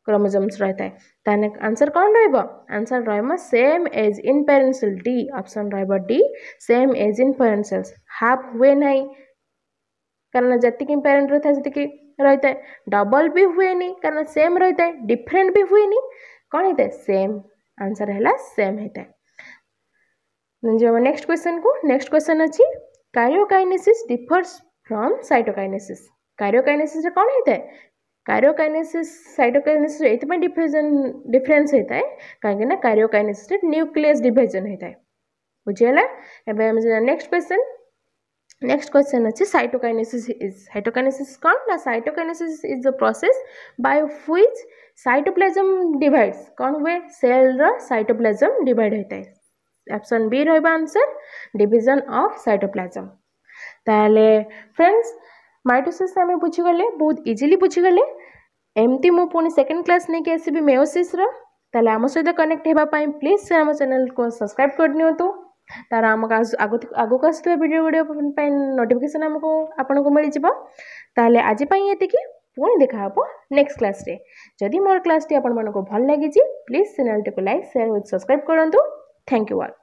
क्रोमोजोम्स रही था तेल आंसर कौन रही रेम as in parental D option रि same as in parental half हुए ना कारण जी पेरेन्ट रही है रही है डबल भी हुए नहीं कारण सेम रही है डिफरेन्ट भी हुए नहीं कौन होता है सेम आंसर है तो सेम होता है जी नेक्स्ट क्वेश्चन को नेक्स्ट क्वेश्चन अच्छी कारिओकाइनेसीस डिफर्स फ्रम सैटोकाइनेसीस कारिओकाइनेसीस कौन होता है कारीओकैनेसीस् सैटोकैनेस डिफ्यूजन डिफरेन्स होता है कहीं कारीओकैनेसीस न्यूक्लियस डिभजन होता है बुझेगा एम नेक्स्ट क्वेश्चन नेक्स्ट क्वेश्चन अच्छे सैटोकैनेसीस इज सैटोकैनेसीस कौन ना cytokinesis is the process by which cytoplasm divides कौन हुए सेल रोप्लाजम डिवाइड होता है अपसन बी रनसर डिजन अफ सैटोप्लाजम ताल फ्रेंड्स ମାଇଟୋସିସ୍ ଆମେ ବୁଝିଗଲେ ବହୁତ ଇଜିଲି ବୁଝିଗଲେ ଏମିତି ମୁଁ ପୁଣି ସେକେଣ୍ଡ କ୍ଲାସ୍ ନେଇକି ଆସିବି ମେଓସିସ୍ର ତାହେଲେ ଆମ ସହିତ କନେକ୍ଟ ହେବା ପାଇଁ ପ୍ଲିଜ୍ ଆମ ଚ୍ୟାନେଲ୍କୁ ସବସ୍କ୍ରାଇବ୍ କରିନିଅନ୍ତୁ ତା'ର ଆମ ଆଗକୁ ଆସୁଥିବା ଭିଡ଼ିଓ ଗୁଡ଼ିକ ପାଇଁ ନୋଟିଫିକେସନ୍ ଆମକୁ ଆପଣଙ୍କୁ ମିଳିଯିବ ତାହେଲେ ଆଜି ପାଇଁ ଏତିକି ପୁଣି ଦେଖାହେବ ନେକ୍ସଟ କ୍ଲାସ୍ରେ ଯଦି ମୋର କ୍ଲାସ୍ଟି ଆପଣମାନଙ୍କୁ ଭଲ ଲାଗିଛି ପ୍ଲିଜ୍ ଚ୍ୟାନେଲ୍ଟିକୁ ଲାଇକ୍ ସେୟାର ୱିଥ୍ ସବସ୍କ୍ରାଇବ୍ କରନ୍ତୁ ଥ୍ୟାଙ୍କ ୟୁ ଅଲ୍